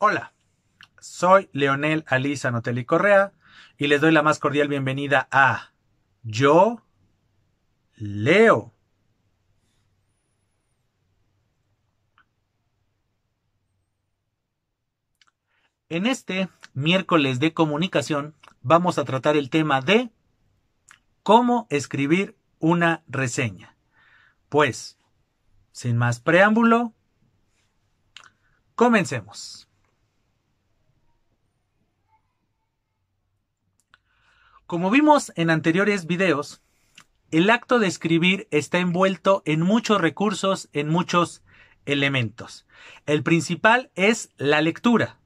Hola, soy Leonel Alisa y Correa y les doy la más cordial bienvenida a Yo Leo. En este miércoles de comunicación vamos a tratar el tema de cómo escribir una reseña. Pues, sin más preámbulo, comencemos. Como vimos en anteriores videos, el acto de escribir está envuelto en muchos recursos, en muchos elementos. El principal es la lectura.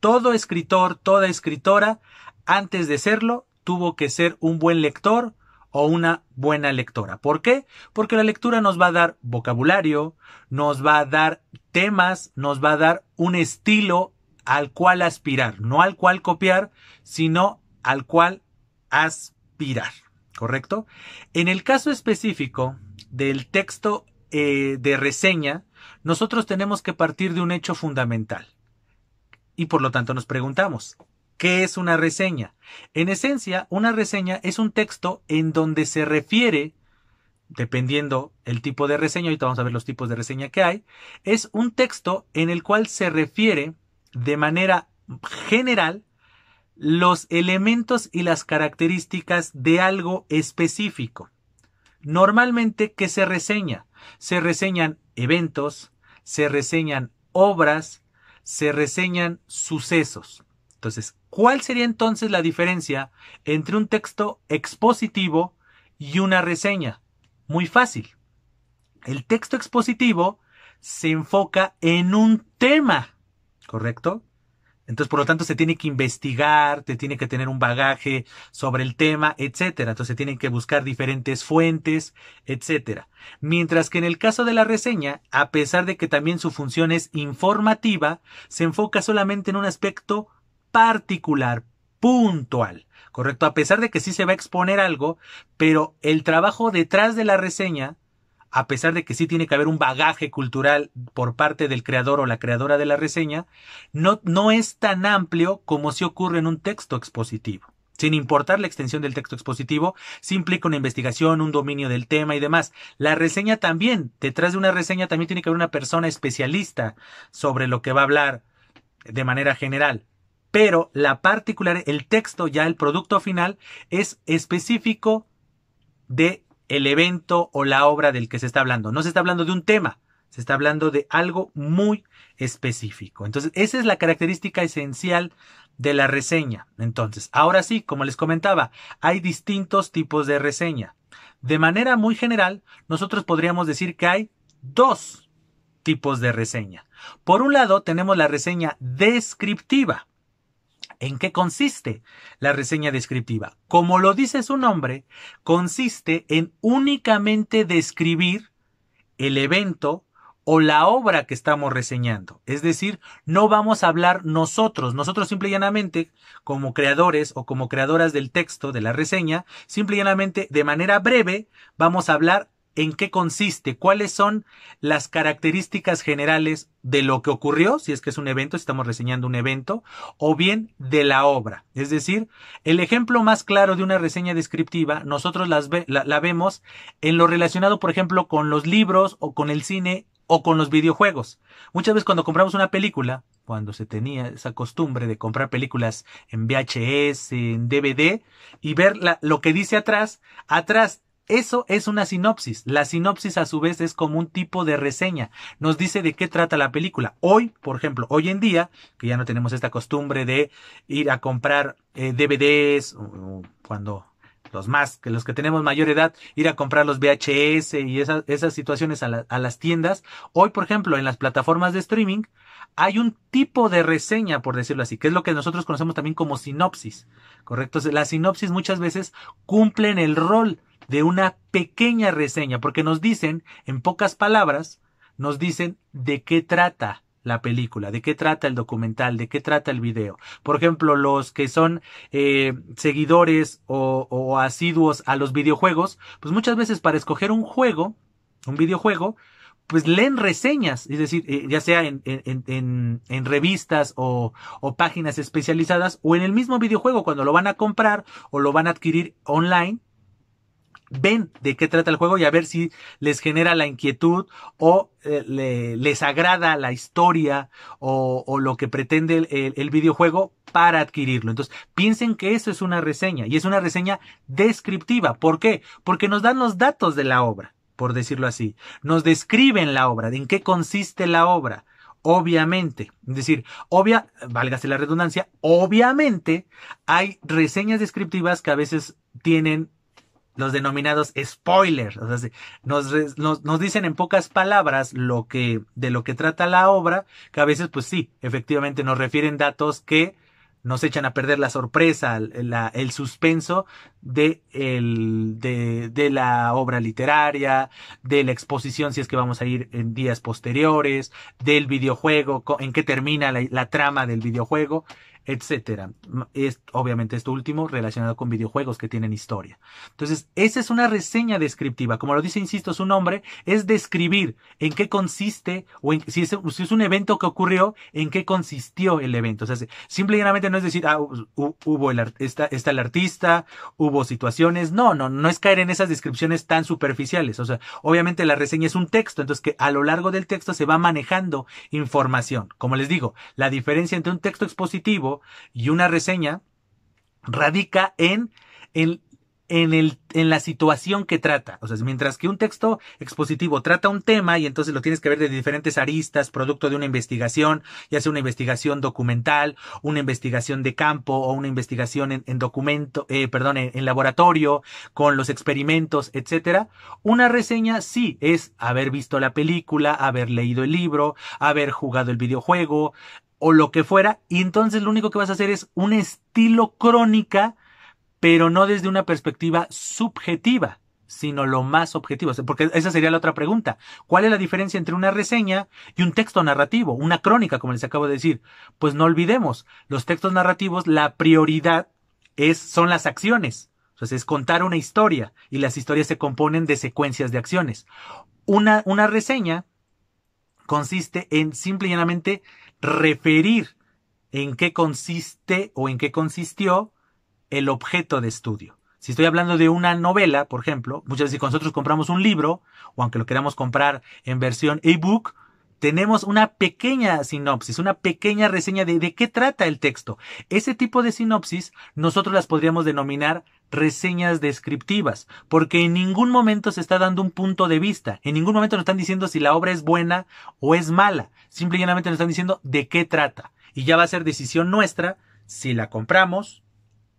Todo escritor, toda escritora, antes de serlo, tuvo que ser un buen lector o una buena lectora. ¿Por qué? Porque la lectura nos va a dar vocabulario, nos va a dar temas, nos va a dar un estilo al cual aspirar, no al cual copiar, sino al cual aspirar, ¿correcto? En el caso específico del texto eh, de reseña, nosotros tenemos que partir de un hecho fundamental. Y por lo tanto nos preguntamos, ¿qué es una reseña? En esencia, una reseña es un texto en donde se refiere dependiendo el tipo de reseña, ahorita vamos a ver los tipos de reseña que hay, es un texto en el cual se refiere de manera general los elementos y las características de algo específico. Normalmente, ¿qué se reseña? Se reseñan eventos, se reseñan obras, se reseñan sucesos. Entonces, ¿cuál sería entonces la diferencia entre un texto expositivo y una reseña? Muy fácil. El texto expositivo se enfoca en un tema, ¿correcto? Entonces, por lo tanto, se tiene que investigar, se tiene que tener un bagaje sobre el tema, etcétera. Entonces, se tienen que buscar diferentes fuentes, etcétera. Mientras que en el caso de la reseña, a pesar de que también su función es informativa, se enfoca solamente en un aspecto particular, puntual. ¿correcto? A pesar de que sí se va a exponer algo, pero el trabajo detrás de la reseña a pesar de que sí tiene que haber un bagaje cultural por parte del creador o la creadora de la reseña, no, no es tan amplio como si ocurre en un texto expositivo. Sin importar la extensión del texto expositivo, sí implica una investigación, un dominio del tema y demás. La reseña también, detrás de una reseña también tiene que haber una persona especialista sobre lo que va a hablar de manera general. Pero la particular, el texto, ya el producto final, es específico de el evento o la obra del que se está hablando. No se está hablando de un tema, se está hablando de algo muy específico. Entonces, esa es la característica esencial de la reseña. Entonces, ahora sí, como les comentaba, hay distintos tipos de reseña. De manera muy general, nosotros podríamos decir que hay dos tipos de reseña. Por un lado, tenemos la reseña descriptiva. ¿En qué consiste la reseña descriptiva? Como lo dice su nombre, consiste en únicamente describir el evento o la obra que estamos reseñando. Es decir, no vamos a hablar nosotros. Nosotros simple y llanamente, como creadores o como creadoras del texto, de la reseña, simple y llanamente, de manera breve, vamos a hablar en qué consiste, cuáles son las características generales de lo que ocurrió, si es que es un evento, si estamos reseñando un evento, o bien de la obra. Es decir, el ejemplo más claro de una reseña descriptiva, nosotros la, vemos en lo relacionado, por ejemplo, con los libros o con el cine o con los videojuegos. Muchas veces cuando compramos una película, cuando se tenía esa costumbre de comprar películas en VHS, en DVD, y ver lo que dice atrás, atrás eso es una sinopsis. La sinopsis a su vez es como un tipo de reseña. Nos dice de qué trata la película. Hoy, por ejemplo, hoy en día, que ya no tenemos esta costumbre de ir a comprar eh, DVDs, cuando los más, que los que tenemos mayor edad, ir a comprar los VHS y esas, situaciones a, a las tiendas. Hoy, por ejemplo, en las plataformas de streaming, hay un tipo de reseña, por decirlo así, que es lo que nosotros conocemos también como sinopsis, ¿correcto? Las sinopsis muchas veces cumplen el rol de una pequeña reseña, porque nos dicen, en pocas palabras, nos dicen de qué trata la película, de qué trata el documental, de qué trata el video. Por ejemplo, los que son eh, seguidores o, asiduos a los videojuegos, pues muchas veces para escoger un juego, un videojuego, pues leen reseñas, es decir, eh, ya sea en, en, en, en revistas o, o, páginas especializadas o en el mismo videojuego cuando lo van a comprar o lo van a adquirir online, ven de qué trata el juego y a ver si les genera la inquietud o eh, les agrada la historia o, lo que pretende el, videojuego para adquirirlo. Entonces, piensen que eso es una reseña y es una reseña descriptiva. ¿Por qué? Porque nos dan los datos de la obra, por decirlo así. Nos describen la obra, de en qué consiste la obra. Obviamente, es decir, obvia, válgase la redundancia, obviamente hay reseñas descriptivas que a veces tienen los denominados spoilers. O nos, nos, dicen en pocas palabras lo que, de lo que trata la obra, que a veces, pues sí, efectivamente nos refieren datos que nos echan a perder la sorpresa, la, el suspenso de, el, de, de, la obra literaria, de la exposición si es que vamos a ir en días posteriores, del videojuego, en qué termina la trama del videojuego, etcétera. Es obviamente esto último relacionado con videojuegos que tienen historia. Entonces, esa es una reseña descriptiva. Como lo dice, insisto, su nombre es describir en qué consiste o si, es, un evento que ocurrió, en qué consistió el evento. O sea, simplemente no es decir, ah, hubo el, está el artista, hubo situaciones. No, no, no es caer en esas descripciones tan superficiales. O sea, obviamente la reseña es un texto, entonces que a lo largo del texto se va manejando información. Como les digo, la diferencia entre un texto expositivo y una reseña radica en, en, en, el, en la situación que trata. O sea, mientras que un texto expositivo trata un tema y entonces lo tienes que ver de diferentes aristas, producto de una investigación, ya sea una investigación documental, una investigación de campo o una investigación en, documento, eh, en, en, laboratorio, con los experimentos, etcétera. Una reseña sí es haber visto la película, haber leído el libro, haber jugado el videojuego, o lo que fuera, y entonces lo único que vas a hacer es un estilo crónica, pero no desde una perspectiva subjetiva, sino lo más objetivo. Porque esa sería la otra pregunta. ¿Cuál es la diferencia entre una reseña y un texto narrativo, una crónica, como les acabo de decir? Pues no olvidemos, los textos narrativos, la prioridad es, son las acciones. Entonces es contar una historia y las historias se componen de secuencias de acciones. Una, una reseña consiste en simple y referir en qué consiste o en qué consistió el objeto de estudio. Si estoy hablando de una novela, por ejemplo, muchas veces nosotros compramos un libro, o aunque lo queramos comprar en versión ebook, tenemos una pequeña sinopsis, una pequeña reseña de, de qué trata el texto. Ese tipo de sinopsis nosotros las podríamos denominar reseñas descriptivas, porque en ningún momento se está dando un punto de vista, en ningún momento nos están diciendo si la obra es buena o es mala, simplemente nos están diciendo de qué trata. Y ya va a ser decisión nuestra si la compramos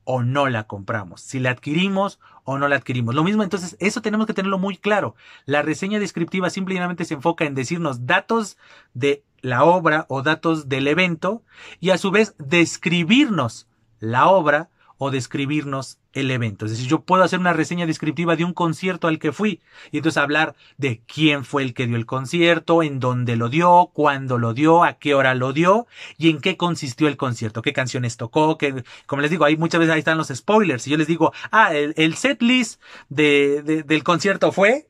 o no la compramos, si la adquirimos o no la adquirimos. Lo mismo, entonces, eso tenemos que tenerlo muy claro. La reseña descriptiva simplemente se enfoca en decirnos datos de la obra o datos del evento y a su vez describirnos la obra o describirnos el evento. Es decir, yo puedo hacer una reseña descriptiva de un concierto al que fui y entonces hablar de quién fue el que dio el concierto, en dónde lo dio, cuándo lo dio, a qué hora lo dio y en qué consistió el concierto, qué canciones tocó, que como les digo, hay muchas veces ahí están los spoilers y yo les digo, ah, el, el set list de, de, del concierto fue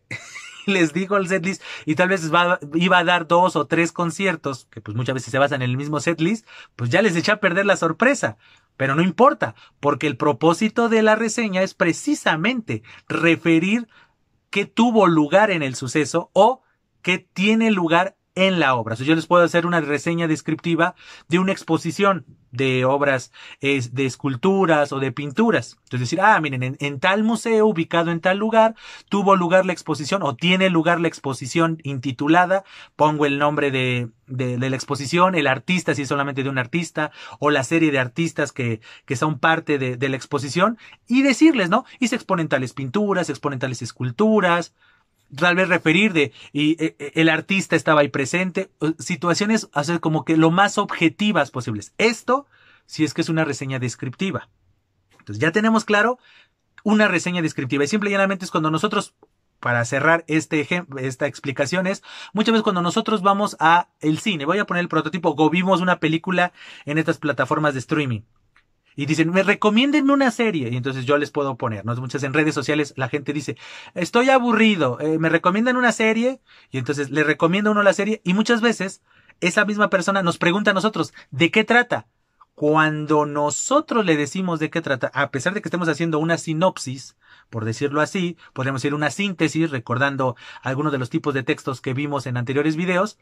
les dijo el setlist y tal vez iba a dar dos o tres conciertos, que pues muchas veces se basan en el mismo setlist, pues ya les echa a perder la sorpresa. Pero no importa, porque el propósito de la reseña es precisamente referir qué tuvo lugar en el suceso o qué tiene lugar en la obra. yo les puedo hacer una reseña descriptiva de una exposición de obras de esculturas o de pinturas. Entonces decir, ah, miren, en, tal museo ubicado en tal lugar tuvo lugar la exposición o tiene lugar la exposición intitulada, pongo el nombre de, de, la exposición, el artista, si es solamente de un artista, o la serie de artistas que, que son parte de, de la exposición, y decirles, ¿no? Y se exponen tales pinturas, se exponen tales esculturas, tal vez referir de y e, e, el artista estaba ahí presente, situaciones hacer como que lo más objetivas posibles. Esto si es que es una reseña descriptiva. Entonces ya tenemos claro una reseña descriptiva y simple y llanamente es cuando nosotros para cerrar este esta explicación es muchas veces cuando nosotros vamos a el cine, voy a poner el prototipo o vimos una película en estas plataformas de streaming y dicen, me recomienden una serie, y entonces yo les puedo poner, ¿no? Muchas en redes sociales la gente dice, estoy aburrido, eh, me recomiendan una serie, y entonces le recomienda uno la serie, y muchas veces esa misma persona nos pregunta a nosotros, ¿de qué trata? Cuando nosotros le decimos de qué trata, a pesar de que estemos haciendo una sinopsis, por decirlo así, podríamos decir una síntesis, recordando algunos de los tipos de textos que vimos en anteriores videos,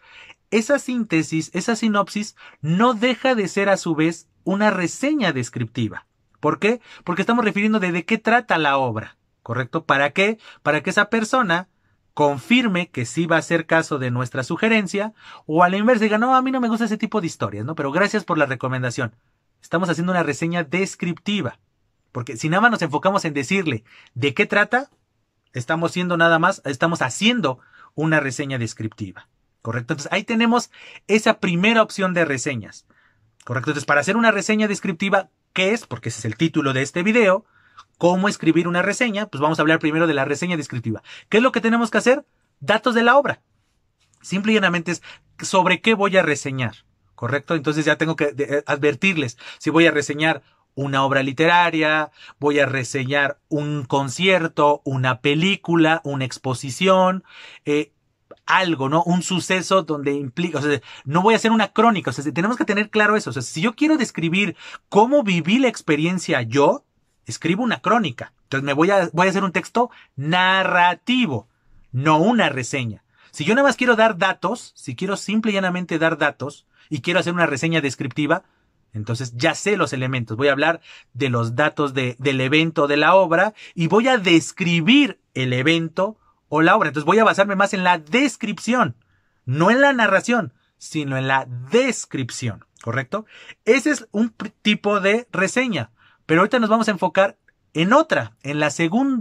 esa síntesis, esa sinopsis, no deja de ser a su vez una reseña descriptiva. ¿Por qué? Porque estamos refiriendo de, de qué trata la obra, ¿correcto? ¿Para qué? Para que esa persona confirme que sí va a ser caso de nuestra sugerencia, o al inverso inversa diga, no, a mí no me gusta ese tipo de historias, ¿no? Pero gracias por la recomendación. Estamos haciendo una reseña descriptiva. Porque si nada más nos enfocamos en decirle de qué trata, estamos siendo nada más, estamos haciendo una reseña descriptiva. ¿Correcto? Entonces ahí tenemos esa primera opción de reseñas. ¿Correcto? Entonces para hacer una reseña descriptiva, ¿qué es? Porque ese es el título de este video. ¿Cómo escribir una reseña? Pues vamos a hablar primero de la reseña descriptiva. ¿Qué es lo que tenemos que hacer? Datos de la obra. Simple y llanamente es sobre qué voy a reseñar. ¿Correcto? Entonces ya tengo que eh, advertirles si voy a reseñar una obra literaria, voy a reseñar un concierto, una película, una exposición, eh, algo, ¿no? Un suceso donde implica, o sea, no voy a hacer una crónica, o sea, tenemos que tener claro eso, o sea, si yo quiero describir cómo viví la experiencia yo, escribo una crónica. Entonces me voy a, voy a hacer un texto narrativo, no una reseña. Si yo nada más quiero dar datos, si quiero simple y llanamente dar datos y quiero hacer una reseña descriptiva, entonces ya sé los elementos. Voy a hablar de los datos del evento de la obra y voy a describir el evento o la obra. Entonces voy a basarme más en la descripción, no en la narración, sino en la descripción, ¿correcto? Ese es un tipo de reseña, pero ahorita nos vamos a enfocar en otra, en, la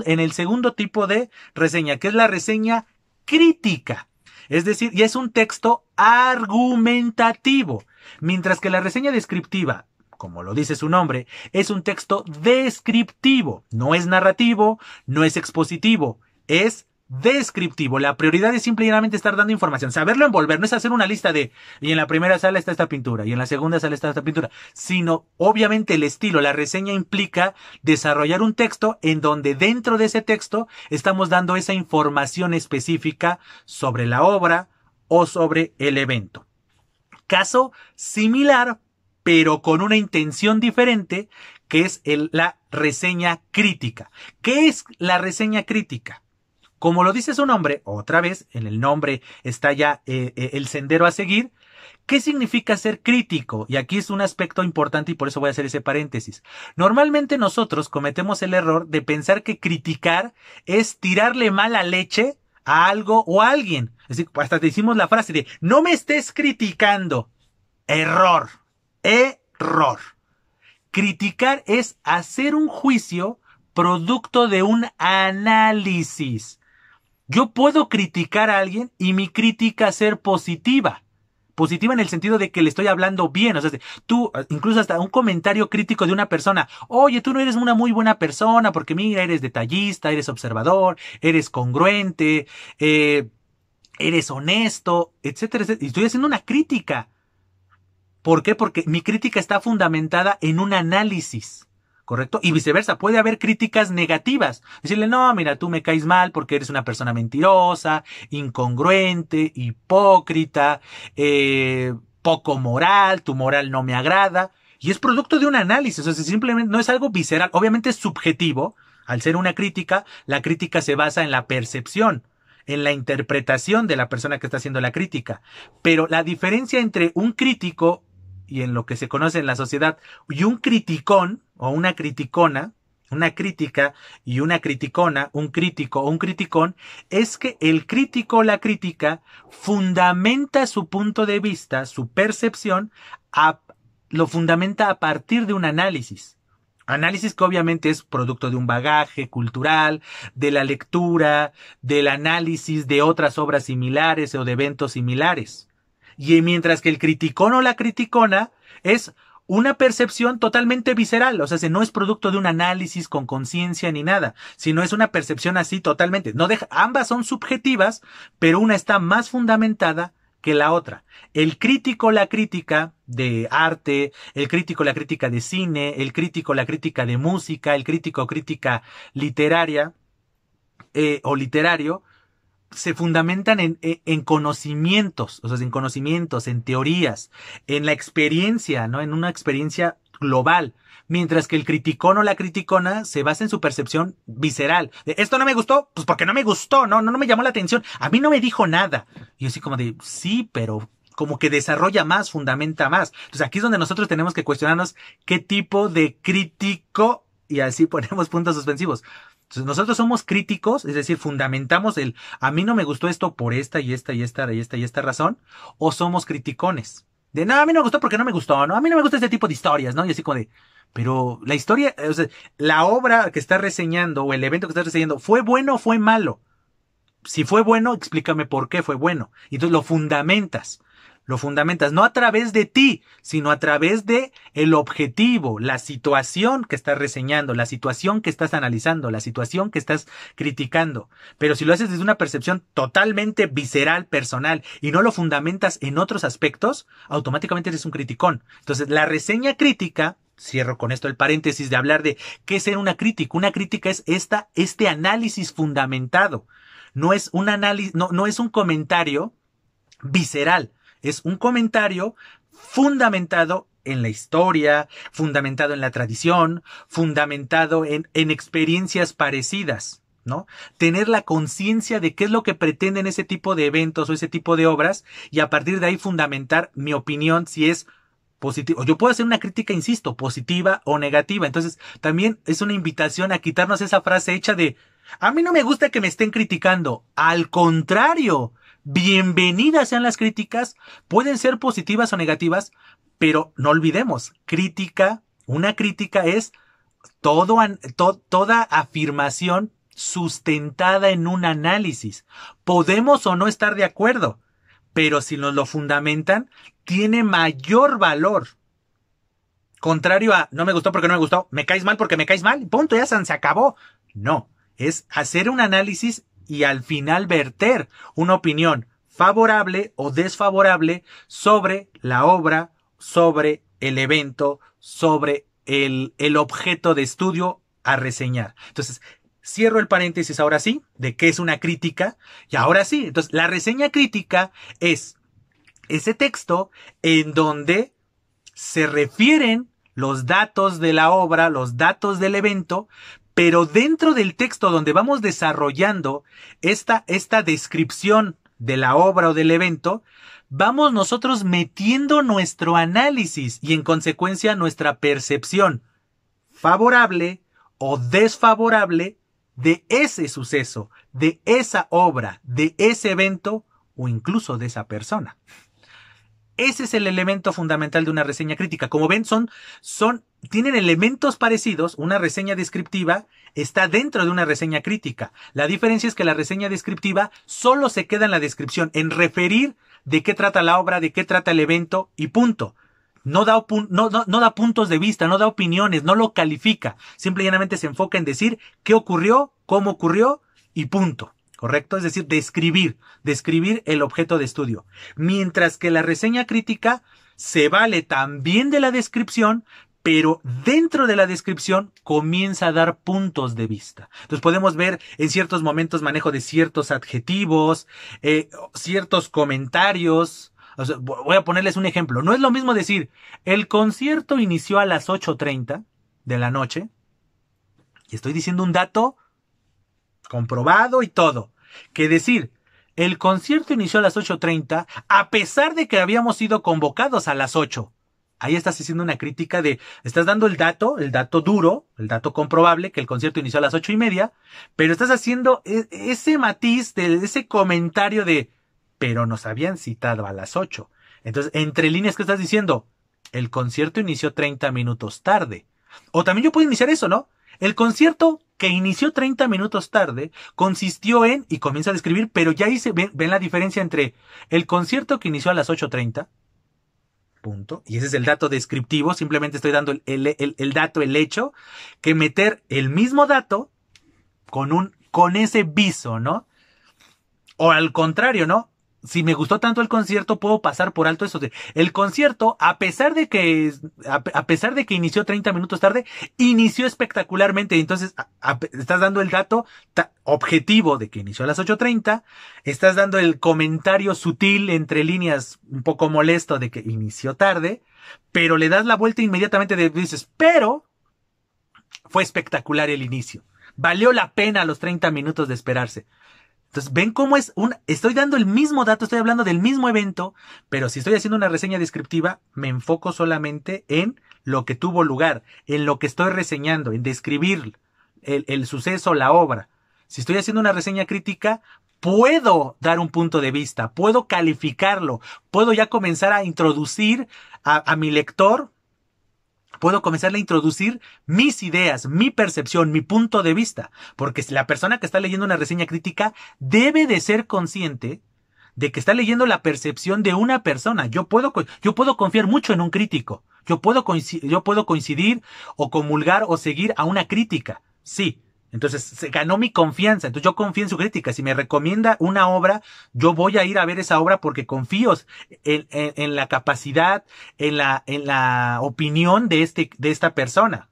en el segundo tipo de reseña, que es la reseña crítica. Es decir, y es un texto argumentativo, mientras que la reseña descriptiva como lo dice su nombre, es un texto descriptivo, no es narrativo, no es expositivo, es descriptivo. La prioridad es simplemente estar dando información. Saberlo envolver no es hacer una lista de, y en la primera sala está esta pintura, y en la segunda sala está esta pintura, sino obviamente el estilo, la reseña implica desarrollar un texto en donde dentro de ese texto estamos dando esa información específica sobre la obra o sobre el evento. Caso similar, pero con una intención diferente, que es la reseña crítica. ¿Qué es la reseña crítica? Como lo dice su nombre, otra vez, en el nombre está ya eh, eh, el sendero a seguir. ¿Qué significa ser crítico? Y aquí es un aspecto importante y por eso voy a hacer ese paréntesis. Normalmente nosotros cometemos el error de pensar que criticar es tirarle mala leche a algo o a alguien. Es decir, hasta te hicimos la frase de no me estés criticando. Error. Error. Criticar es hacer un juicio producto de un análisis. Yo puedo criticar a alguien y mi crítica ser positiva. Positiva en el sentido de que le estoy hablando bien. O sea, tú, incluso hasta un comentario crítico de una persona. Oye, tú no eres una muy buena persona porque mira, eres detallista, eres observador, eres congruente, eh, eres honesto, etcétera, etcétera. Y estoy haciendo una crítica. ¿Por qué? Porque mi crítica está fundamentada en un análisis. ¿correcto? Y viceversa, puede haber críticas negativas. Decirle, no, mira, tú me caes mal porque eres una persona mentirosa, incongruente, hipócrita, eh, poco moral, tu moral no me agrada. Y es producto de un análisis, o sea, simplemente no es algo visceral, obviamente es subjetivo. Al ser una crítica, la crítica se basa en la percepción, en la interpretación de la persona que está haciendo la crítica. Pero la diferencia entre un crítico y en lo que se conoce en la sociedad y un criticón o una criticona, una crítica y una criticona, un crítico o un criticón, es que el crítico o la crítica fundamenta su punto de vista, su percepción, lo fundamenta a partir de un análisis. Análisis que obviamente es producto de un bagaje cultural, de la lectura, del análisis de otras obras similares o de eventos similares. Y mientras que el criticón o la criticona es una percepción totalmente visceral, o sea, no es producto de un análisis con conciencia ni nada, sino es una percepción así totalmente. No ambas son subjetivas, pero una está más fundamentada que la otra. El crítico, la crítica de arte, el crítico, la crítica de cine, el crítico, la crítica de música, el crítico, crítica literaria eh, o literario, se fundamentan en, en, conocimientos, o sea, en conocimientos, en teorías, en la experiencia, ¿no? En una experiencia global. Mientras que el criticón o la criticona se basa en su percepción visceral. Esto no me gustó, pues porque no me gustó, ¿no? no, no me llamó la atención. A mí no me dijo nada. Y yo así como de, sí, pero como que desarrolla más, fundamenta más. Entonces aquí es donde nosotros tenemos que cuestionarnos qué tipo de crítico, y así ponemos puntos suspensivos, nosotros somos críticos, es decir, fundamentamos el a mí no me gustó esto por esta y esta y esta y esta y esta razón, o somos criticones. De no, a mí no me gustó porque no me gustó, no, a mí no me gusta este tipo de historias, ¿no? Y así como de, pero la historia, o sea, la obra que está reseñando o el evento que está reseñando, ¿fue bueno o fue malo? Si fue bueno, explícame por qué fue bueno. Y entonces lo fundamentas lo fundamentas, no a través de ti, sino a través de el objetivo, la situación que estás reseñando, la situación que estás analizando, la situación que estás criticando. Pero si lo haces desde una percepción totalmente visceral, personal, y no lo fundamentas en otros aspectos, automáticamente eres un criticón. Entonces, la reseña crítica cierro con esto el paréntesis de hablar de qué es ser una crítica. Una crítica es esta, este análisis fundamentado. No es un análisis, no, no es un comentario visceral es un comentario fundamentado en la historia, fundamentado en la tradición, fundamentado en, en experiencias parecidas. ¿no? Tener la conciencia de qué es lo que pretenden ese tipo de eventos o ese tipo de obras y a partir de ahí fundamentar mi opinión si es positivo. Yo puedo hacer una crítica, insisto, positiva o negativa. Entonces, también es una invitación a quitarnos esa frase hecha de a mí no me gusta que me estén criticando. Al contrario, Bienvenidas sean las críticas, pueden ser positivas o negativas, pero no olvidemos, crítica, una crítica es toda afirmación sustentada en un análisis. Podemos o no estar de acuerdo, pero si nos lo fundamentan, tiene mayor valor. Contrario a no me gustó porque no me gustó, me caes mal porque me caes mal, punto, ya se acabó. No, es hacer un análisis y al final verter una opinión favorable o desfavorable sobre la obra, sobre el evento, sobre el, objeto de estudio a reseñar. Entonces, cierro el paréntesis ahora sí, de qué es una crítica, y ahora sí, entonces la reseña crítica es ese texto en donde se refieren los datos de la obra, los datos del evento, pero dentro del texto donde vamos desarrollando esta, esta descripción de la obra o del evento, vamos nosotros metiendo nuestro análisis y en consecuencia nuestra percepción favorable o desfavorable de ese suceso, de esa obra, de ese evento o incluso de esa persona. Ese es el elemento fundamental de una reseña crítica. Como ven, son, son, tienen elementos parecidos. Una reseña descriptiva está dentro de una reseña crítica. La diferencia es que la reseña descriptiva solo se queda en la descripción, en referir de qué trata la obra, de qué trata el evento y punto. No da, no, no da puntos de vista, no da opiniones, no lo califica. Simple y se enfoca en decir qué ocurrió, cómo ocurrió y punto. ¿correcto? Es decir, describir, describir el objeto de estudio. Mientras que la reseña crítica se vale también de la descripción, pero dentro de la descripción comienza a dar puntos de vista. Entonces podemos ver en ciertos momentos manejo de ciertos adjetivos, eh, ciertos comentarios. voy a ponerles un ejemplo. No es lo mismo decir, el concierto inició a las 8.30 de la noche. Y estoy diciendo un dato comprobado y todo. Que decir, el concierto inició a las 8.30 a pesar de que habíamos sido convocados a las 8. Ahí estás haciendo una crítica de, estás dando el dato, el dato duro, el dato comprobable, que el concierto inició a las ocho y media, pero estás haciendo e, ese matiz, de, ese comentario de, pero nos habían citado a las ocho. Entonces, entre líneas que estás diciendo, el concierto inició 30 minutos tarde. O también yo puedo iniciar eso, ¿no? El concierto que inició 30 minutos tarde, consistió en, y comienza a describir, pero ya hice, ven, la diferencia entre el concierto que inició a las 8.30, punto, y ese es el dato descriptivo, simplemente estoy dando el, el, el dato, el hecho, que meter el mismo dato con un, con ese viso, ¿no? O al contrario, ¿no? si me gustó tanto el concierto, puedo pasar por alto eso. El concierto, a pesar de que, a, pesar de que inició 30 minutos tarde, inició espectacularmente. Entonces, estás dando el dato objetivo de que inició a las 8.30, estás dando el comentario sutil entre líneas un poco molesto de que inició tarde, pero le das la vuelta inmediatamente de dices, pero fue espectacular el inicio. Valió la pena los 30 minutos de esperarse. Entonces, ven cómo es un, estoy dando el mismo dato, estoy hablando del mismo evento, pero si estoy haciendo una reseña descriptiva, me enfoco solamente en lo que tuvo lugar, en lo que estoy reseñando, en describir el, suceso, la obra. Si estoy haciendo una reseña crítica, puedo dar un punto de vista, puedo calificarlo, puedo ya comenzar a introducir a mi lector puedo comenzar a introducir mis ideas, mi percepción, mi punto de vista, porque la persona que está leyendo una reseña crítica debe de ser consciente de que está leyendo la percepción de una persona. Yo puedo, yo puedo confiar mucho en un crítico. Yo puedo, yo puedo coincidir o comulgar o seguir a una crítica. Sí, entonces se ganó mi confianza, entonces yo confío en su crítica. Si me recomienda una obra, yo voy a ir a ver esa obra porque confío en, en, la capacidad, en la, en la opinión de, este, de esta persona.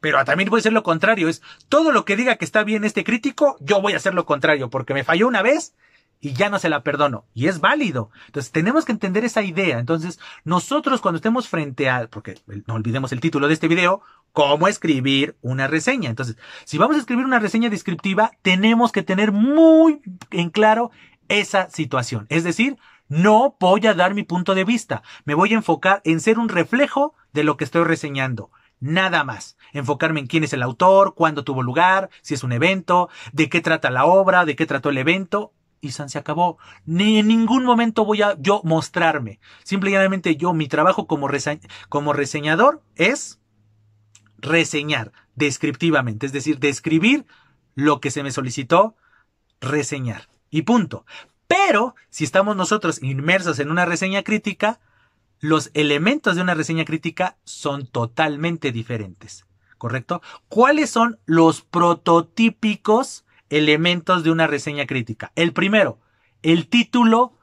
Pero también puede ser lo contrario, es todo lo que diga que está bien este crítico, yo voy a hacer lo contrario porque me falló una vez y ya no se la perdono. Y es válido. Entonces tenemos que entender esa idea. Entonces nosotros cuando estemos frente a, porque no olvidemos el título de este video, cómo escribir una reseña. Entonces, si vamos a escribir una reseña descriptiva, tenemos que tener muy en claro esa situación. Es decir, no voy a dar mi punto de vista. Me voy a enfocar en ser un reflejo de lo que estoy reseñando. Nada más. Enfocarme en quién es el autor, cuándo tuvo lugar, si es un evento, de qué trata la obra, de qué trató el evento y San se acabó. Ni en ningún momento voy a yo mostrarme. simplemente yo, mi trabajo como, como reseñador es reseñar descriptivamente, es decir, describir lo que se me solicitó reseñar. Y punto. Pero si estamos nosotros inmersos en una reseña crítica, los elementos de una reseña crítica son totalmente diferentes. ¿Correcto? ¿Cuáles son los prototípicos elementos de una reseña crítica. El primero, el título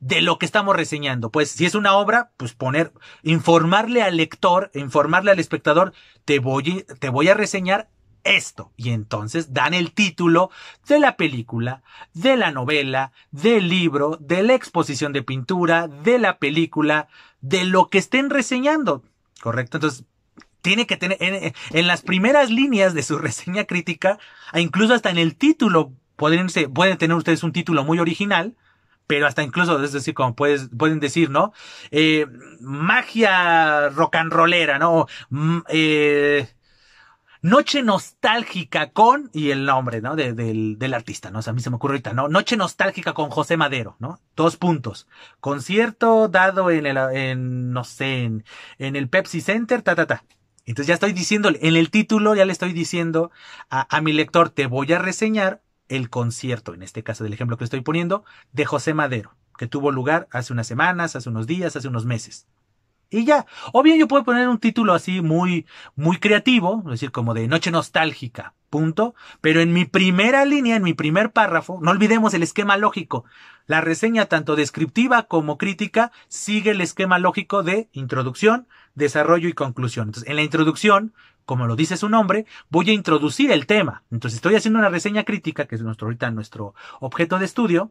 de lo que estamos reseñando. Pues si es una obra, pues poner, informarle al lector, informarle al espectador, te voy, te voy a reseñar esto. Y entonces dan el título de la película, de la novela, del libro, de la exposición de pintura, de la película, de lo que estén reseñando. ¿Correcto? Entonces, tiene que tener, en, las primeras líneas de su reseña crítica, e incluso hasta en el título, pueden, pueden tener ustedes un título muy original, pero hasta incluso, es decir, como pueden decir, ¿no? Eh, magia rock and rollera, ¿no? Mm, eh, Noche nostálgica con, y el nombre, ¿no? del, artista, ¿no? O sea, a mí se me ocurre ahorita, ¿no? Noche nostálgica con José Madero, ¿no? Dos puntos. Concierto dado en el, no sé, en el Pepsi Center, ta, ta, ta. Entonces ya estoy diciéndole, en el título ya le estoy diciendo a, mi lector, te voy a reseñar el concierto, en este caso del ejemplo que estoy poniendo, de José Madero, que tuvo lugar hace unas semanas, hace unos días, hace unos meses. Y ya. O bien yo puedo poner un título así muy, muy creativo, es decir, como de Noche Nostálgica, punto. Pero en mi primera línea, en mi primer párrafo, no olvidemos el esquema lógico. La reseña tanto descriptiva como crítica sigue el esquema lógico de introducción, desarrollo y conclusión. Entonces, en la introducción, como lo dice su nombre, voy a introducir el tema. Entonces, estoy haciendo una reseña crítica, que es nuestro, ahorita nuestro objeto de estudio,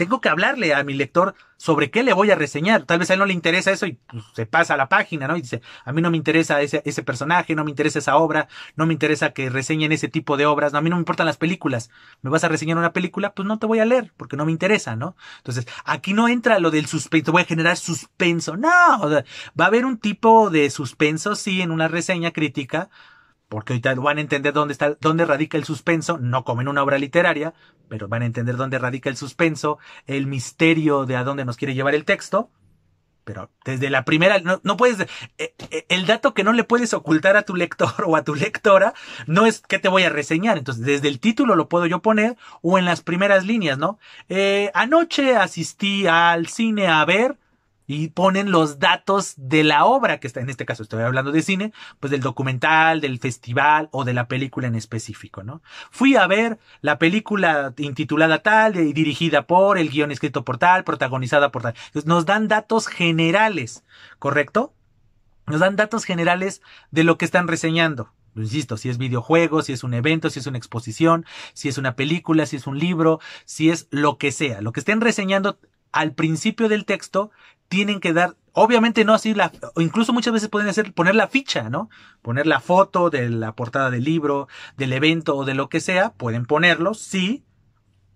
tengo que hablarle a mi lector sobre qué le voy a reseñar. Tal vez a él no le interesa eso y pues, se pasa a la página, ¿no? Y dice, a mí no me interesa ese, ese personaje, no me interesa esa obra, no me interesa que reseñen ese tipo de obras, no, a mí no me importan las películas. ¿Me vas a reseñar una película? Pues no te voy a leer porque no me interesa, ¿no? Entonces, aquí no entra lo del suspenso, voy a generar suspenso. No, va a haber un tipo de suspenso, sí, en una reseña crítica, porque ahorita van a entender dónde está, dónde radica el suspenso, no como en una obra literaria, pero van a entender dónde radica el suspenso, el misterio de a dónde nos quiere llevar el texto. Pero desde la primera, no, puedes, eh, eh, el dato que no le puedes ocultar a tu lector o a tu lectora no es que te voy a reseñar. Entonces, desde el título lo puedo yo poner o en las primeras líneas, ¿no? Eh, anoche asistí al cine a ver y ponen los datos de la obra que está, en este caso estoy hablando de cine, pues del documental, del festival o de la película en específico, ¿no? Fui a ver la película intitulada tal, y dirigida por, el guión escrito por tal, protagonizada por tal. Entonces nos dan datos generales, ¿correcto? Nos dan datos generales de lo que están reseñando. Lo pues, insisto, si es videojuego, si es un evento, si es una exposición, si es una película, si es un libro, si es lo que sea. Lo que estén reseñando al principio del texto tienen que dar, obviamente no así, la, incluso muchas veces pueden hacer, poner la ficha, ¿no? Poner la foto de la portada del libro, del evento o de lo que sea, pueden ponerlo, sí,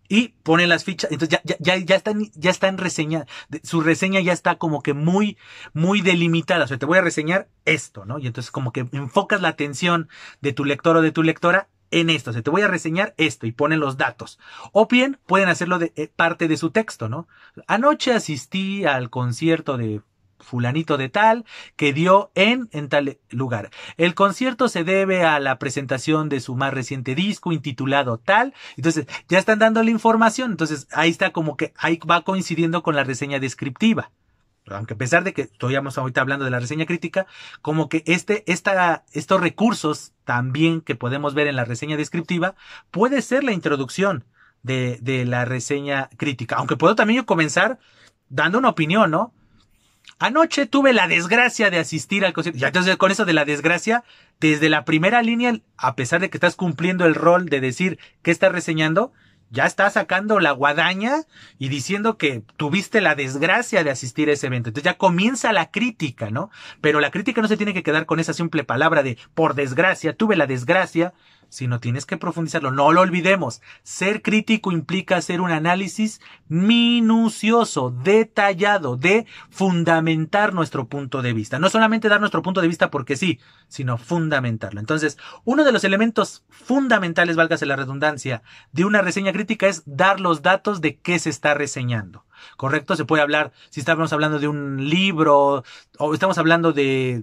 y ponen las fichas, entonces ya, ya, ya, están, ya están reseñadas, su reseña ya está como que muy, muy delimitada, o sea, te voy a reseñar esto, ¿no? Y entonces como que enfocas la atención de tu lector o de tu lectora en esto, se te voy a reseñar esto y ponen los datos. O bien pueden hacerlo de eh, parte de su texto, ¿no? Anoche asistí al concierto de fulanito de tal que dio en en tal lugar. El concierto se debe a la presentación de su más reciente disco intitulado tal. Entonces, ya están dando la información, entonces ahí está como que ahí va coincidiendo con la reseña descriptiva aunque a pesar de que estamos ahorita hablando de la reseña crítica, como que este, esta, estos recursos también que podemos ver en la reseña descriptiva puede ser la introducción de, de la reseña crítica. Aunque puedo también yo comenzar dando una opinión, ¿no? Anoche tuve la desgracia de asistir al concierto. entonces con eso de la desgracia, desde la primera línea, a pesar de que estás cumpliendo el rol de decir que estás reseñando, ya está sacando la guadaña y diciendo que tuviste la desgracia de asistir a ese evento. Entonces ya comienza la crítica, ¿no? Pero la crítica no se tiene que quedar con esa simple palabra de por desgracia, tuve la desgracia si no tienes que profundizarlo. No lo olvidemos. Ser crítico implica hacer un análisis minucioso, detallado, de fundamentar nuestro punto de vista. No solamente dar nuestro punto de vista porque sí, sino fundamentarlo. Entonces, uno de los elementos fundamentales, válgase la redundancia, de una reseña crítica es dar los datos de qué se está reseñando. ¿Correcto? Se puede hablar, si estamos hablando de un libro, o estamos hablando de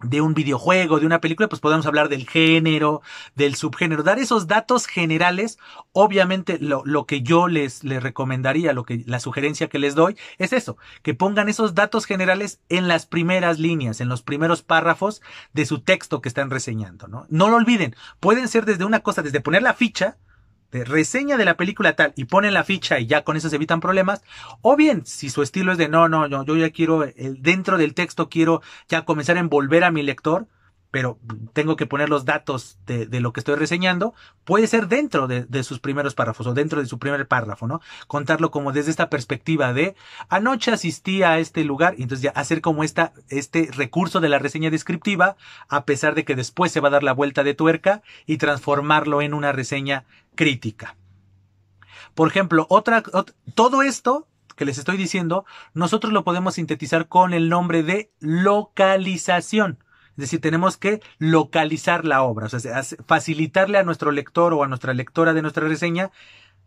de un videojuego, de una película, pues podemos hablar del género, del subgénero, dar esos datos generales. Obviamente lo, lo que yo les, les, recomendaría, lo que, la sugerencia que les doy es eso, que pongan esos datos generales en las primeras líneas, en los primeros párrafos de su texto que están reseñando, ¿no? No lo olviden, pueden ser desde una cosa, desde poner la ficha, de reseña de la película tal y ponen la ficha y ya con eso se evitan problemas. O bien, si su estilo es de no, no, yo, yo ya quiero, dentro del texto quiero ya comenzar a envolver a mi lector, pero tengo que poner los datos de, lo que estoy reseñando, puede ser dentro de, de, sus primeros párrafos o dentro de su primer párrafo, ¿no? Contarlo como desde esta perspectiva de anoche asistí a este lugar y entonces ya hacer como esta, este recurso de la reseña descriptiva, a pesar de que después se va a dar la vuelta de tuerca y transformarlo en una reseña crítica. Por ejemplo, otra, todo esto que les estoy diciendo, nosotros lo podemos sintetizar con el nombre de localización. Es decir, tenemos que localizar la obra, o sea, facilitarle a nuestro lector o a nuestra lectora de nuestra reseña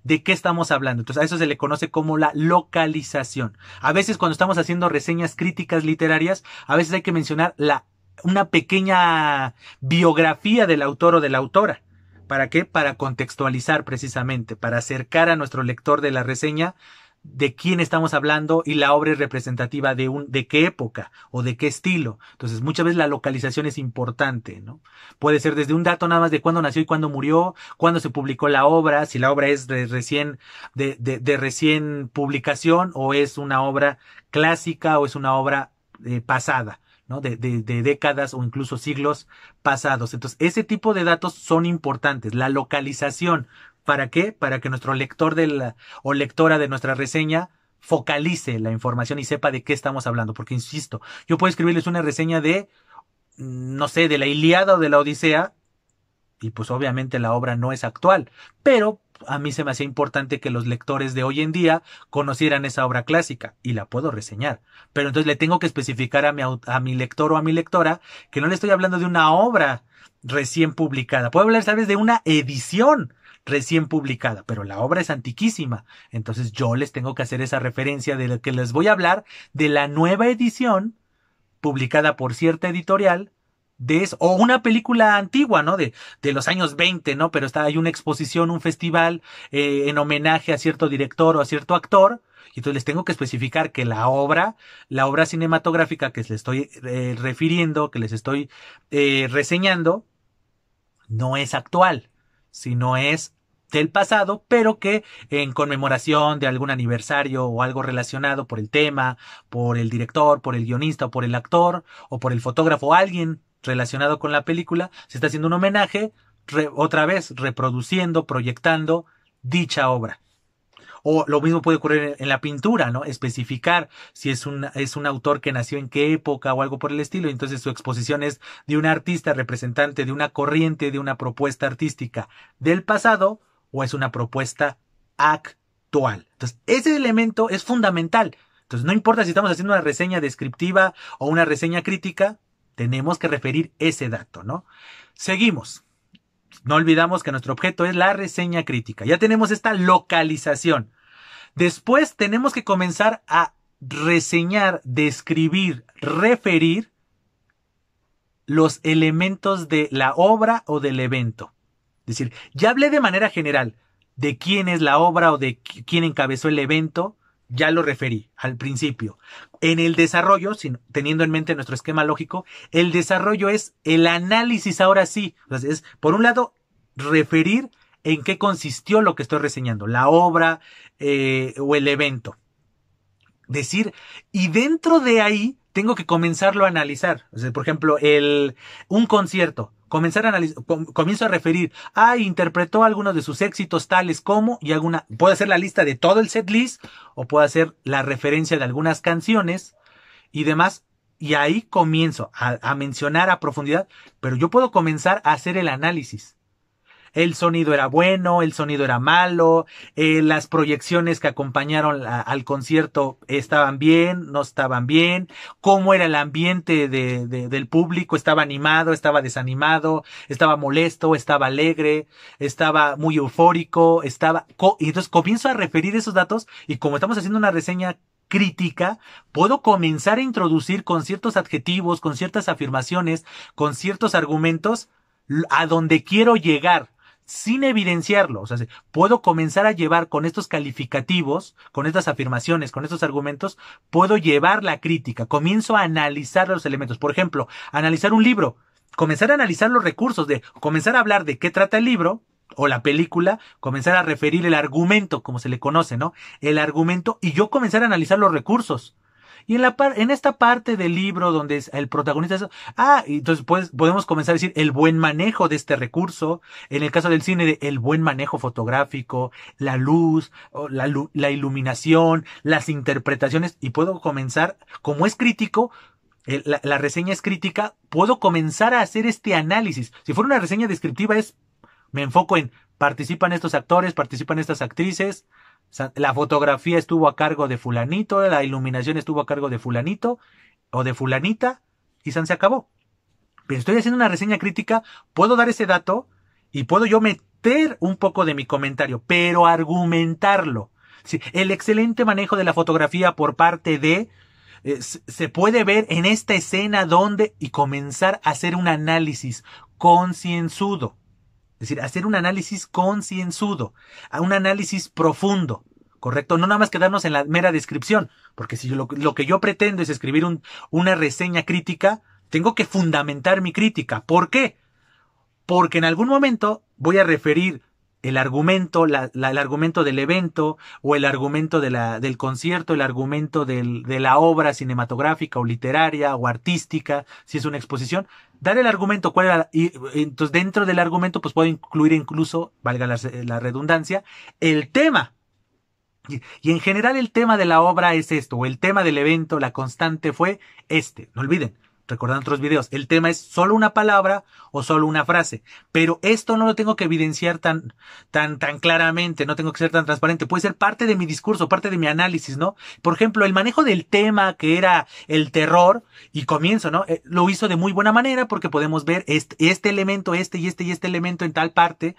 de qué estamos hablando. Entonces, a eso se le conoce como la localización. A veces cuando estamos haciendo reseñas críticas literarias, a veces hay que mencionar la, una pequeña biografía del autor o de la autora. ¿Para qué? Para contextualizar precisamente, para acercar a nuestro lector de la reseña de quién estamos hablando y la obra es representativa de un de qué época o de qué estilo. Entonces, muchas veces la localización es importante, ¿no? Puede ser desde un dato nada más de cuándo nació y cuándo murió, cuándo se publicó la obra, si la obra es de recién de, de, recién publicación o es una obra clásica o es una obra eh, pasada. De, décadas o incluso siglos pasados. Entonces, ese tipo de datos son importantes. La localización. ¿Para qué? Para que nuestro lector o lectora de nuestra reseña focalice la información y sepa de qué estamos hablando. Porque, insisto, yo puedo escribirles una reseña de, mm, no sé, de la Iliada o de la Odisea, y pues obviamente la obra no es actual, pero a mí se me hacía importante que los lectores de hoy en día conocieran esa obra clásica y la puedo reseñar. Pero entonces le tengo que especificar a mi, a mi lector o a mi lectora que no le estoy hablando de una obra recién publicada. Puedo hablar tal vez de una edición recién publicada, pero la obra es antiquísima. Entonces yo les tengo que hacer esa referencia de la que les voy a hablar de la nueva edición publicada por cierta editorial de o una película antigua, ¿no? De, de los años 20, ¿no? Pero está, hay una exposición, un festival eh, en homenaje a cierto director o a cierto actor, y entonces les tengo que especificar que la obra, la obra cinematográfica que les estoy eh, refiriendo, que les estoy eh, reseñando, no es actual, sino es del pasado, pero que en conmemoración de algún aniversario o algo relacionado por el tema, por el director, por el guionista, o por el actor o por el fotógrafo, alguien relacionado con la película, se está haciendo un homenaje, otra vez reproduciendo, proyectando dicha obra. O lo mismo puede ocurrir en la pintura, ¿no? Especificar si es un, es un autor que nació en qué época o algo por el estilo. Entonces su exposición es de un artista representante de una corriente, de una propuesta artística del pasado o es una propuesta actual. Entonces ese elemento es fundamental. Entonces no importa si estamos haciendo una reseña descriptiva o una reseña crítica, tenemos que referir ese dato, ¿no? Seguimos. No olvidamos que nuestro objeto es la reseña crítica. Ya tenemos esta localización. Después tenemos que comenzar a reseñar, describir, referir los elementos de la obra o del evento. Es decir, ya hablé de manera general de quién es la obra o de quién encabezó el evento, ya lo referí al principio. En el desarrollo, teniendo en mente nuestro esquema lógico, el desarrollo es el análisis ahora sí. es, por un lado, referir en qué consistió lo que estoy reseñando, la obra eh, o el evento. Decir, y dentro de ahí tengo que comenzarlo a analizar. por ejemplo, el, un concierto. Comenzar a comienzo a referir, ah, interpretó algunos de sus éxitos tales como, y alguna, puede hacer la lista de todo el set list, o puede hacer la referencia de algunas canciones y demás, y ahí comienzo a mencionar a profundidad, pero yo puedo comenzar a hacer el análisis el sonido era bueno, el sonido era malo, eh, las proyecciones que acompañaron al concierto estaban bien, no estaban bien, cómo era el ambiente del público, estaba animado, estaba desanimado, estaba molesto, estaba alegre, estaba muy eufórico, estaba... y entonces comienzo a referir esos datos y como estamos haciendo una reseña crítica, puedo comenzar a introducir con ciertos adjetivos, con ciertas afirmaciones, con ciertos argumentos a donde quiero llegar sin evidenciarlo. O sea, puedo comenzar a llevar con estos calificativos, con estas afirmaciones, con estos argumentos, puedo llevar la crítica, comienzo a analizar los elementos. Por ejemplo, analizar un libro, comenzar a analizar los recursos, de comenzar a hablar de qué trata el libro o la película, comenzar a referir el argumento, como se le conoce, ¿no? El argumento y yo comenzar a analizar los recursos. Y en, la en esta parte del libro donde el protagonista es, ah, entonces pues, podemos comenzar a decir el buen manejo de este recurso, en el caso del cine, de el buen manejo fotográfico, la luz, la, la iluminación, las interpretaciones, y puedo comenzar, como es crítico, eh, la, la, reseña es crítica, puedo comenzar a hacer este análisis. Si fuera una reseña descriptiva es, me enfoco en, participan estos actores, participan estas actrices, la fotografía estuvo a cargo de fulanito, la iluminación estuvo a cargo de fulanito o de fulanita y San se acabó. Pero estoy haciendo una reseña crítica, puedo dar ese dato y puedo yo meter un poco de mi comentario, pero argumentarlo. el excelente manejo de la fotografía por parte de eh, se puede ver en esta escena donde y comenzar a hacer un análisis concienzudo. Es decir, hacer un análisis concienzudo, un análisis profundo, ¿correcto? No nada más quedarnos en la mera descripción, porque si lo, que yo pretendo es escribir una reseña crítica, tengo que fundamentar mi crítica. ¿Por qué? Porque en algún momento voy a referir el argumento, el argumento del evento, o el argumento del concierto, el argumento de la obra cinematográfica o literaria o artística, si es una exposición, dar el argumento, cuál era, y, entonces dentro del argumento pues puedo incluir incluso, valga la, redundancia, el tema. y, en general el tema de la obra es esto, o el tema del evento, la constante fue este, no olviden, recordando otros videos. El tema es solo una palabra o solo una frase. Pero esto no lo tengo que evidenciar tan, tan, tan claramente, no tengo que ser tan transparente. Puede ser parte de mi discurso, parte de mi análisis, ¿no? Por ejemplo, el manejo del tema que era el terror y comienzo, ¿no? Eh, lo hizo de muy buena manera porque podemos ver este, este elemento, este y este y este elemento en tal parte.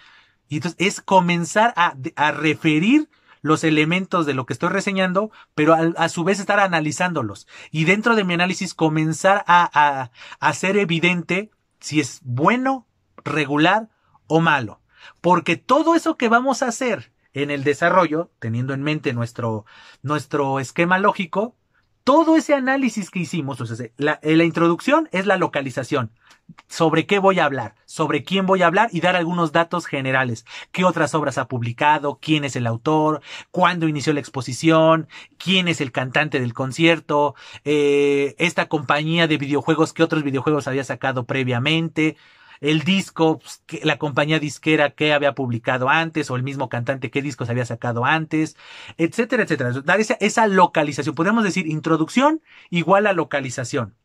Y entonces es comenzar a, a referir los elementos de lo que estoy reseñando, pero a, su vez estar analizándolos. Y dentro de mi análisis comenzar a, a, hacer evidente si es bueno, regular o malo. Porque todo eso que vamos a hacer en el desarrollo, teniendo en mente nuestro, nuestro esquema lógico, todo ese análisis que hicimos, o eh, la, introducción es la localización sobre qué voy a hablar, sobre quién voy a hablar y dar algunos datos generales. ¿Qué otras obras ha publicado? ¿Quién es el autor? ¿Cuándo inició la exposición? ¿Quién es el cantante del concierto? Eh, ¿Esta compañía de videojuegos? ¿Qué otros videojuegos había sacado previamente? el disco, pues, la compañía disquera que había publicado antes o el mismo cantante qué discos había sacado antes, etcétera, etcétera. Dar esa, localización, podemos decir introducción igual a localización.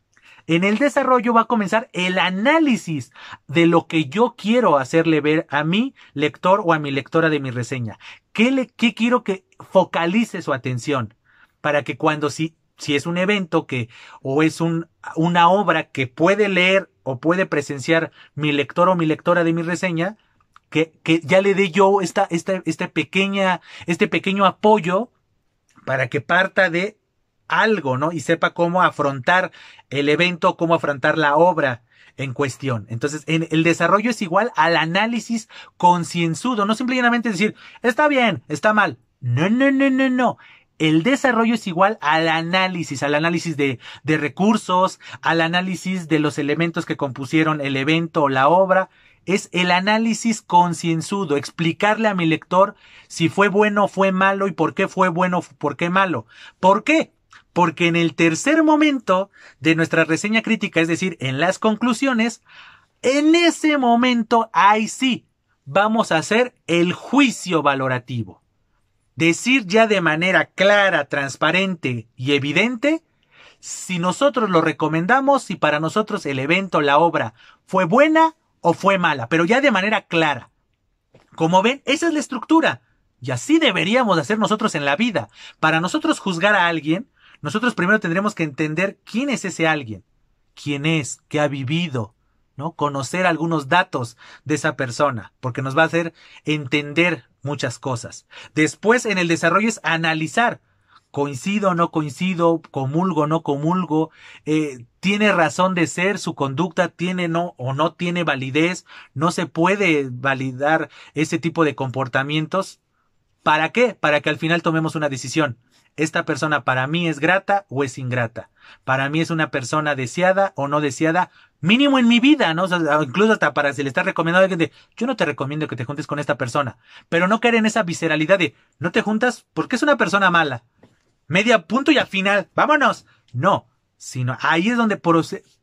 En el desarrollo va a comenzar el análisis de lo que yo quiero hacerle ver a mi lector o a mi lectora de mi reseña. ¿Qué, le, qué quiero que focalice su atención? Para que cuando sí si es un evento que o es un, una obra que puede leer o puede presenciar mi lector o mi lectora de mi reseña, que, que ya le dé yo esta, esta, esta pequeña, este pequeño apoyo para que parta de algo, ¿no? Y sepa cómo afrontar el evento, cómo afrontar la obra en cuestión. Entonces, en, el desarrollo es igual al análisis concienzudo, no simplemente decir, está bien, está mal. No, no, no, no, no el desarrollo es igual al análisis, al análisis de, recursos, al análisis de los elementos que compusieron el evento o la obra. Es el análisis concienzudo, explicarle a mi lector si fue bueno o fue malo y por qué fue bueno, o por qué malo. ¿Por qué? Porque en el tercer momento de nuestra reseña crítica, es decir, en las conclusiones, en ese momento, ahí sí, vamos a hacer el juicio valorativo decir ya de manera clara, transparente y evidente si nosotros lo recomendamos, si para nosotros el evento, la obra fue buena o fue mala, pero ya de manera clara. Como ven, esa es la estructura. Y así deberíamos hacer nosotros en la vida. Para nosotros juzgar a alguien, nosotros primero tendremos que entender quién es ese alguien, quién es, qué ha vivido, Conocer algunos datos de esa persona, porque nos va a hacer entender muchas cosas. Después, en el desarrollo es analizar. Coincido o no coincido, comulgo o no comulgo, eh, tiene razón de ser, su conducta tiene no o no tiene validez, no se puede validar ese tipo de comportamientos. ¿Para qué? Para que al final tomemos una decisión esta persona para mí es grata o es ingrata. Para mí es una persona deseada o no deseada Mínimo en mi vida, ¿no? incluso hasta para si le está recomendando a alguien de, yo no te recomiendo que te juntes con esta persona. Pero no caer en esa visceralidad de, no te juntas porque es una persona mala. Media punto y al final, vámonos. No, sino ahí es donde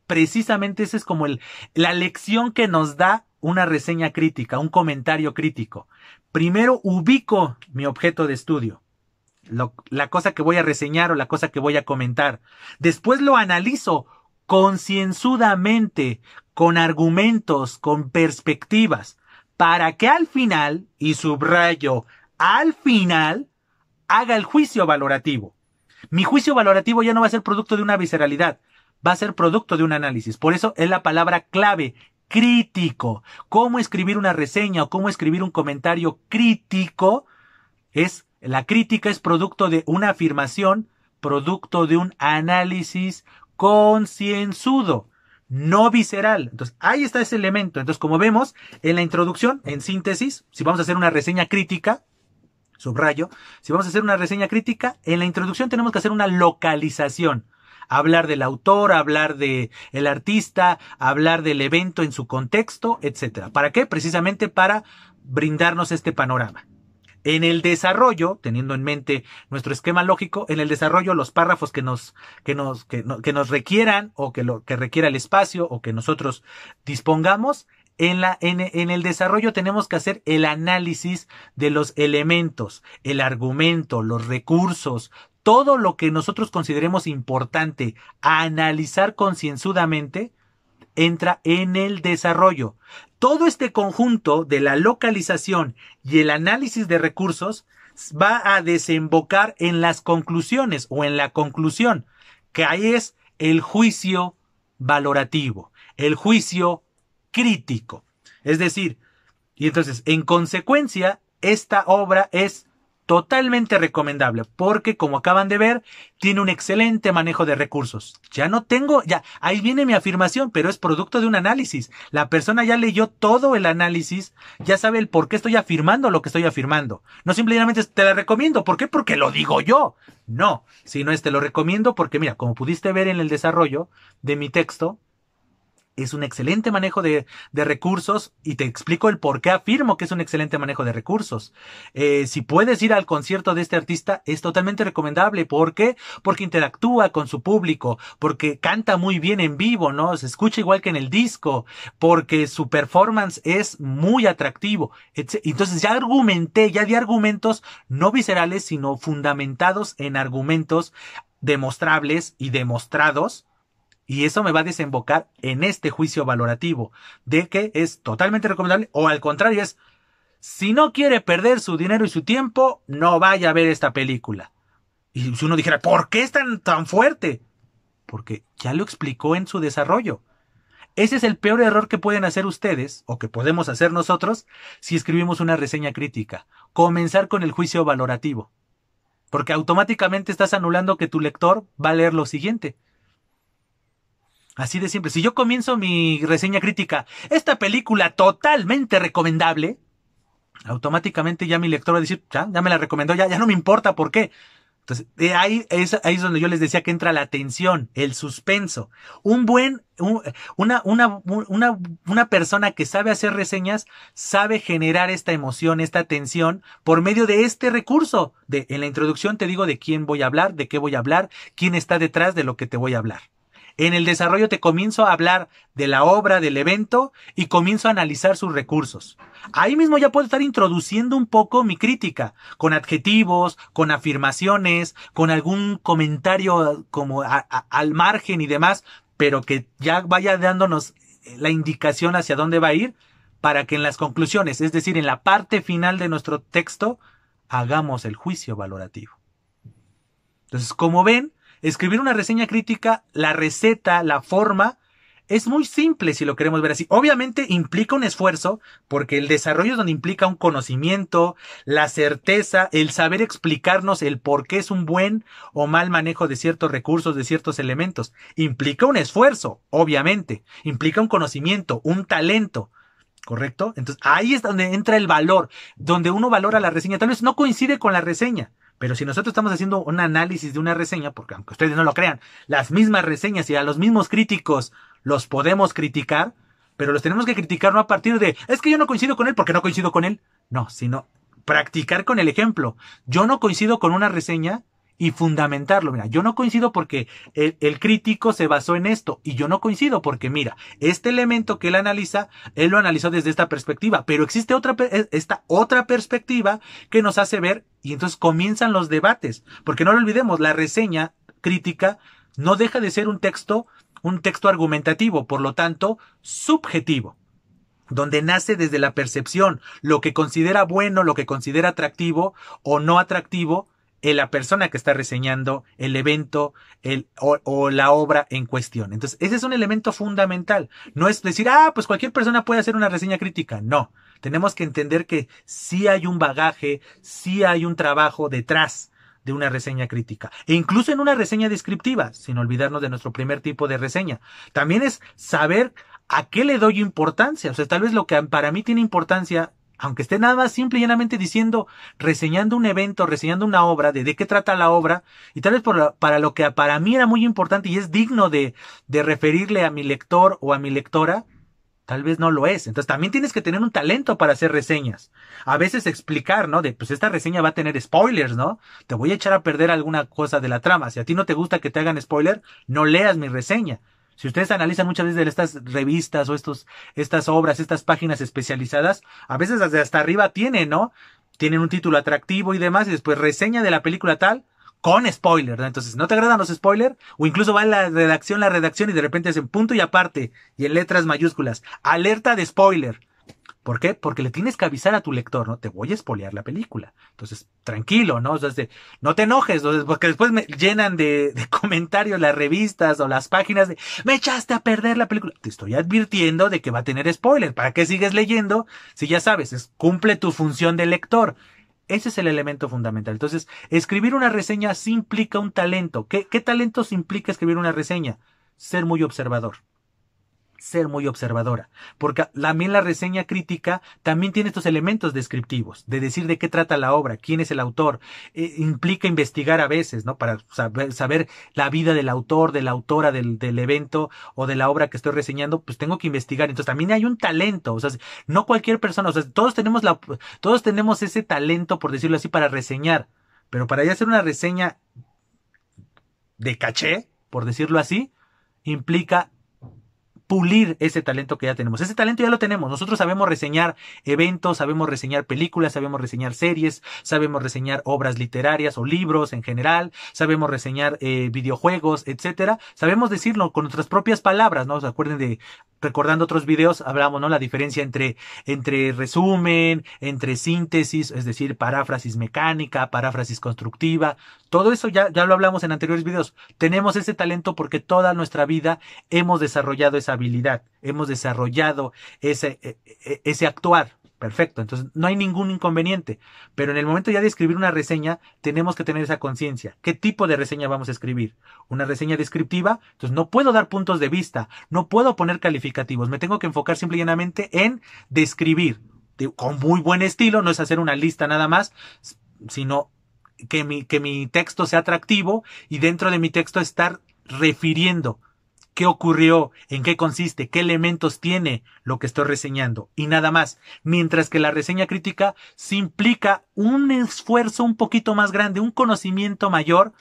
precisamente esa es como el, la lección que nos da una reseña crítica, un comentario crítico. Primero ubico mi objeto de estudio, la cosa que voy a reseñar o la cosa que voy a comentar. Después lo analizo concienzudamente, con argumentos, con perspectivas, para que al final, y subrayo, al final, haga el juicio valorativo. Mi juicio valorativo ya no va a ser producto de una visceralidad, va a ser producto de un análisis. Por eso es la palabra clave, crítico. Cómo escribir una reseña o cómo escribir un comentario crítico es, la crítica es producto de una afirmación, producto de un análisis concienzudo, no visceral. Entonces, ahí está ese elemento. Entonces, como vemos en la introducción, en síntesis, si vamos a hacer una reseña crítica, subrayo, si vamos a hacer una reseña crítica, en la introducción tenemos que hacer una localización hablar del autor, hablar de el artista, hablar del evento en su contexto, etcétera. ¿Para qué? Precisamente para brindarnos este panorama. En el desarrollo, teniendo en mente nuestro esquema lógico, en el desarrollo los párrafos que nos, que nos, que, que nos requieran o que, lo, que requiera el espacio o que nosotros dispongamos, en, la, en, el desarrollo tenemos que hacer el análisis de los elementos, el argumento, los recursos, todo lo que nosotros consideremos importante analizar concienzudamente entra en el desarrollo. Todo este conjunto de la localización y el análisis de recursos va a desembocar en las conclusiones o en la conclusión, que ahí es el juicio valorativo, el juicio crítico. Es decir, y entonces, en consecuencia, esta obra es totalmente recomendable porque como acaban de ver tiene un excelente manejo de recursos ya no tengo ya ahí viene mi afirmación pero es producto de un análisis la persona ya leyó todo el análisis ya sabe el por qué estoy afirmando lo que estoy afirmando no simplemente te la recomiendo ¿por qué? porque lo digo yo no sino es te lo recomiendo porque mira como pudiste ver en el desarrollo de mi texto es un excelente manejo de, de, recursos y te explico el por qué afirmo que es un excelente manejo de recursos. Eh, si puedes ir al concierto de este artista, es totalmente recomendable. ¿Por qué? Porque interactúa con su público, porque canta muy bien en vivo, ¿no? Se escucha igual que en el disco, porque su performance es muy atractivo. Entonces ya argumenté, ya di argumentos no viscerales, sino fundamentados en argumentos demostrables y demostrados y eso me va a desembocar en este juicio valorativo de que es totalmente recomendable o al contrario es, si no quiere perder su dinero y su tiempo, no vaya a ver esta película. Y si uno dijera, ¿por qué es tan, tan fuerte? Porque ya lo explicó en su desarrollo. Ese es el peor error que pueden hacer ustedes, o que podemos hacer nosotros, si escribimos una reseña crítica. Comenzar con el juicio valorativo. Porque automáticamente estás anulando que tu lector va a leer lo siguiente. Así de siempre, Si yo comienzo mi reseña crítica, esta película totalmente recomendable, automáticamente ya mi lector va a decir, ya, me la recomendó, ya, ya no me importa por qué. Entonces, ahí es, ahí es donde yo les decía que entra la tensión, el suspenso. Un buen, una, una, una, una persona que sabe hacer reseñas sabe generar esta emoción, esta tensión, por medio de este recurso. De, en la introducción te digo de quién voy a hablar, de qué voy a hablar, quién está detrás de lo que te voy a hablar. En el desarrollo te comienzo a hablar de la obra, del evento y comienzo a analizar sus recursos. Ahí mismo ya puedo estar introduciendo un poco mi crítica, con adjetivos, con afirmaciones, con algún comentario eh, como al margen y demás, pero que ya vaya dándonos eh, la indicación hacia dónde va a ir para que en las conclusiones, es decir, en la parte final de nuestro texto, hagamos el juicio valorativo. Entonces, como ven, escribir una reseña crítica, la receta, la forma, es muy simple si lo queremos ver así. Obviamente implica un esfuerzo, porque el desarrollo es donde implica un conocimiento, la certeza, el saber explicarnos el por qué es un buen o mal manejo de ciertos recursos, de ciertos elementos. Implica un esfuerzo, obviamente. Implica un conocimiento, un talento. ¿Correcto? Entonces ahí es donde entra el valor, donde uno valora la reseña. Tal vez no coincide con la reseña, pero si nosotros estamos haciendo un análisis de una reseña, porque aunque ustedes no lo crean, las mismas reseñas y a los mismos críticos los podemos criticar, pero los tenemos que criticar no a partir de, es que yo no coincido con él porque no coincido con él. No, sino practicar con el ejemplo. Yo no coincido con una reseña y fundamentarlo. Mira, yo no coincido porque el, crítico se basó en esto y yo no coincido porque, mira, este elemento que él analiza, él lo analizó desde esta perspectiva, pero existe otra, e, esta otra perspectiva que nos hace ver y entonces comienzan los debates, porque no lo olvidemos, la reseña crítica no deja de ser un texto, un texto argumentativo, por lo tanto, subjetivo donde nace desde la percepción, lo que considera bueno, lo que considera atractivo o no atractivo eh, la persona que está reseñando el evento el, o, o, la obra en cuestión. Entonces, ese es un elemento fundamental. No es decir, ah, pues cualquier persona puede hacer una reseña crítica. No, tenemos que entender que sí hay un bagaje, sí hay un trabajo detrás de una reseña crítica e incluso en una reseña descriptiva, sin olvidarnos de nuestro primer tipo de reseña. También es saber a qué le doy importancia. O sea, tal vez lo que para mí tiene importancia aunque esté nada más simple y llanamente diciendo, reseñando un evento, reseñando una obra, de, qué trata la obra, y tal vez para lo que para mí era muy importante y es digno de, de referirle a mi lector o a mi lectora, tal vez no lo es. Entonces también tienes que tener un talento para hacer reseñas. A veces explicar, ¿no? De, pues esta reseña va a tener spoilers, ¿no? Te voy a echar a perder alguna cosa de la trama. Si a ti no te gusta que te hagan spoiler, no leas mi reseña. Si ustedes analizan muchas veces estas revistas o estos, estas obras, estas páginas especializadas, a veces hasta arriba tienen, ¿no? Tienen un título atractivo y demás, y después reseña de la película tal, con spoiler, ¿no? Entonces, ¿no te agradan los spoilers? O incluso va la redacción, la redacción y de repente es en punto y aparte y en letras mayúsculas. Alerta de spoiler. ¿Por qué? Porque le tienes que avisar a tu lector, ¿no? Te voy a espolear la película. Entonces, tranquilo, ¿no? O sea, no te enojes, porque después me llenan de, comentarios las revistas o las páginas de, me echaste a perder la película. Te estoy advirtiendo de que va a tener spoiler. ¿Para qué sigues leyendo? Si ya sabes, es, cumple tu función de lector. Ese es el elemento fundamental. Entonces, escribir una reseña sí implica un talento. ¿Qué, talento talentos implica escribir una reseña? Ser muy observador ser muy observadora, porque también la reseña crítica también tiene estos elementos descriptivos, de decir de qué trata la obra, quién es el autor, e, implica investigar a veces, ¿no? Para saber, la vida del autor, de la autora, del, del evento o de la obra que estoy reseñando, pues tengo que investigar. Entonces también hay un talento, o sea, no cualquier persona, o sea, todos tenemos la, todos tenemos ese talento, por decirlo así, para reseñar, pero para ya hacer una reseña de caché, por decirlo así, implica pulir ese talento que ya tenemos. Ese talento ya lo tenemos. Nosotros sabemos reseñar eventos, sabemos reseñar películas, sabemos reseñar series, sabemos reseñar obras literarias o libros en general, sabemos reseñar eh, videojuegos, etcétera. Sabemos decirlo con nuestras propias palabras, ¿no? Se acuerden de recordando otros videos hablamos, ¿no? La diferencia entre entre resumen, entre síntesis, es decir, paráfrasis mecánica, paráfrasis constructiva. Todo eso ya ya lo hablamos en anteriores videos. Tenemos ese talento porque toda nuestra vida hemos desarrollado esa habilidad hemos desarrollado e, e, ese, actuar. Perfecto, entonces no hay ningún inconveniente, pero en el momento ya de escribir una reseña tenemos que tener esa conciencia. ¿Qué tipo de reseña vamos a escribir? ¿Una reseña descriptiva? Entonces no puedo dar puntos de vista, no puedo poner calificativos, me tengo que enfocar simple y en describir con muy buen estilo, no es hacer una lista nada más, sino que mi, que mi texto sea atractivo y dentro de mi texto estar refiriendo qué ocurrió, en qué consiste, qué elementos tiene lo que estoy reseñando y nada más. Mientras que la reseña crítica se implica un esfuerzo un poquito más grande, un conocimiento mayor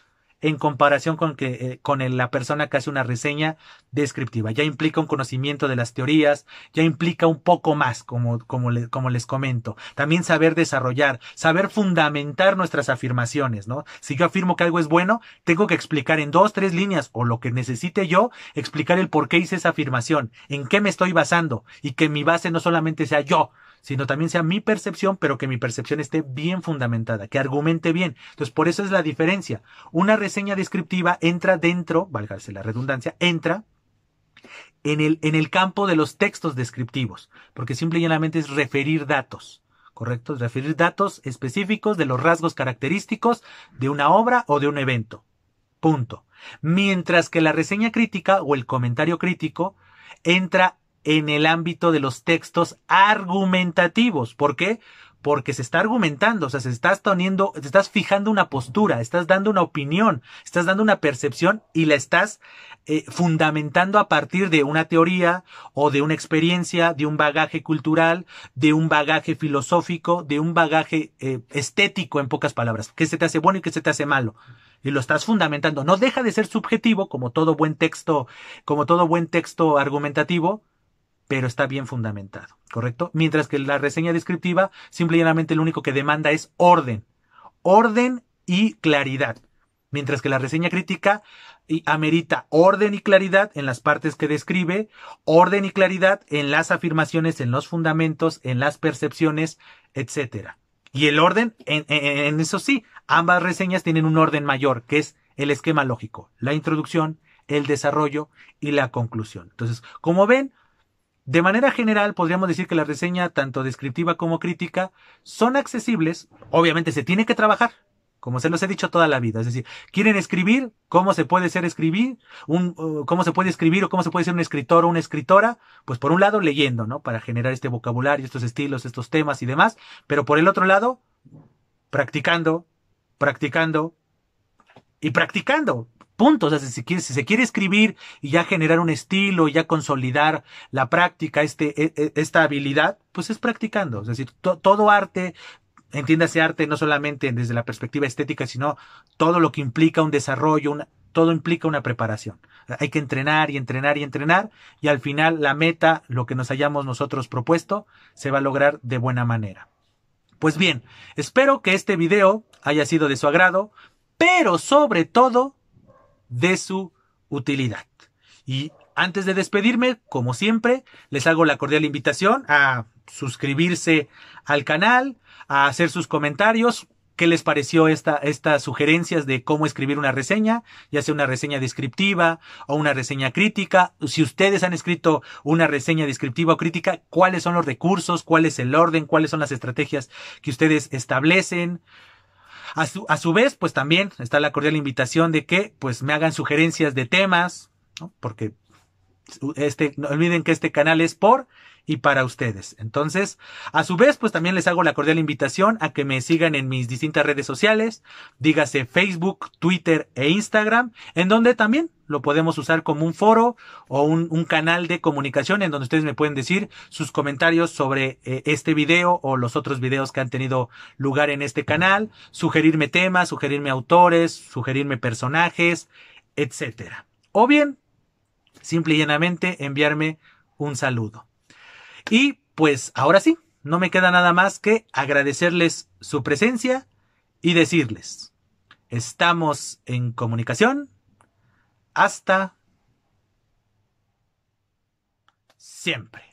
en comparación con, que, eh, con la persona que hace una reseña descriptiva. Ya implica un conocimiento de las teorías, ya implica un poco más, como, como, como les comento. También saber desarrollar, saber fundamentar nuestras afirmaciones, ¿no? Si yo afirmo que algo es bueno, tengo que explicar en dos, tres líneas o lo que necesite yo, explicar el por qué hice esa afirmación, en qué me estoy basando y que mi base no solamente sea yo, sino también sea mi percepción, pero que mi percepción esté bien fundamentada, que argumente bien. Entonces, por eso es la diferencia. Una reseña descriptiva entra dentro, valga la redundancia, entra en el, en el campo de los textos descriptivos, porque simple y llanamente es referir datos. ¿Correcto? referir datos específicos de los rasgos característicos de una obra o de un evento. Punto. Mientras que la reseña crítica o el comentario crítico entra en el ámbito de los textos argumentativos. ¿Por qué? Porque se está argumentando, o sea, se estás poniendo, te estás fijando una postura, estás dando una opinión, estás dando una percepción y la estás eh, fundamentando a partir de una teoría o de una experiencia, de un bagaje cultural, de un bagaje filosófico, de un bagaje eh, estético, en pocas palabras. ¿Qué se te hace bueno y qué se te hace malo? y lo estás fundamentando. No deja de ser subjetivo, como todo buen texto, como todo buen texto argumentativo, pero está bien fundamentado, ¿correcto? Mientras que la reseña descriptiva simplemente lo único que demanda es orden, orden y claridad, mientras que la reseña crítica amerita orden y claridad en las partes que describe, orden y claridad en las afirmaciones, en los fundamentos, en las percepciones, etc. Y el orden, en eso sí, ambas reseñas tienen un orden mayor, que es el esquema lógico, la introducción, el desarrollo y la conclusión. Entonces, como ven, de manera general, podríamos decir que la reseña, tanto descriptiva como crítica, son accesibles. Obviamente se tiene que trabajar, como se los he dicho toda la vida. Es decir, quieren escribir, cómo se puede ser escribir, uh, cómo se puede escribir o cómo se puede ser un escritor o una escritora, pues por un lado leyendo, ¿no? Para generar este vocabulario, estos estilos, estos temas y demás, pero por el otro lado, practicando, practicando, y practicando puntos, si se, quiere, escribir y ya generar un estilo, ya consolidar la práctica, este, e, e, esta habilidad, pues es practicando. Es decir, todo arte, entiéndase arte no solamente desde la perspectiva estética, sino todo lo que implica un desarrollo, todo implica una preparación. Hay que entrenar y entrenar y entrenar y al final la meta, lo que nos hayamos nosotros propuesto, se va a lograr de buena manera. Pues bien, espero que este video haya sido de su agrado, pero sobre todo de su utilidad. Y antes de despedirme, como siempre, les hago la cordial invitación a suscribirse al canal, a hacer sus comentarios, qué les pareció esta, estas sugerencias de cómo escribir una reseña, ya sea una reseña descriptiva o una reseña crítica. Si ustedes han escrito una reseña descriptiva o crítica, cuáles son los recursos, cuál es el orden, cuáles son las estrategias que ustedes establecen. A su, a su vez, pues también está la cordial invitación de que pues me hagan sugerencias de temas, porque este, no olviden que este canal es por y para ustedes. Entonces, a su vez, pues también les hago la cordial invitación a que me sigan en mis distintas redes sociales, dígase Facebook, Twitter e Instagram, en donde también lo podemos usar como un foro o un, canal de comunicación en donde ustedes me pueden decir sus comentarios sobre eh, este video o los otros videos que han tenido lugar en este canal, sugerirme temas, sugerirme autores, sugerirme personajes, etcétera. O bien, simple y llanamente enviarme un saludo. Y pues ahora sí, no me queda nada más que agradecerles su presencia y decirles, estamos en comunicación. Hasta siempre.